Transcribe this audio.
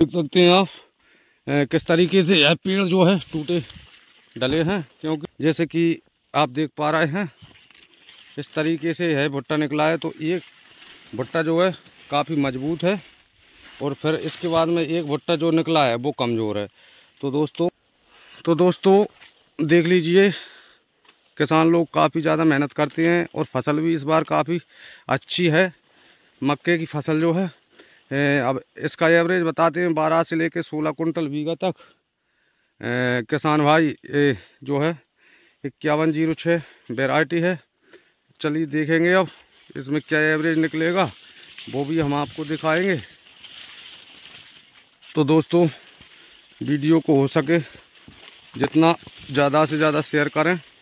देख सकते हैं आप किस तरीके से यह पेड़ जो है टूटे डले हैं क्योंकि जैसे कि आप देख पा रहे हैं इस तरीके से यह भुट्टा निकला है तो एक भुट्टा जो है काफ़ी मजबूत है और फिर इसके बाद में एक भुट्टा जो निकला है वो कमज़ोर है तो दोस्तों तो दोस्तों देख लीजिए किसान लोग काफ़ी ज़्यादा मेहनत करते हैं और फसल भी इस बार काफ़ी अच्छी है मक्के की फसल जो है अब इसका एवरेज बताते हैं बारह से लेकर सोलह कुंटल बीघा तक ए, किसान भाई ए, जो है इक्यावन जीरो छः वेराइटी है चलिए देखेंगे अब इसमें क्या एवरेज निकलेगा वो भी हम आपको दिखाएंगे तो दोस्तों वीडियो को हो सके जितना ज़्यादा से ज़्यादा शेयर करें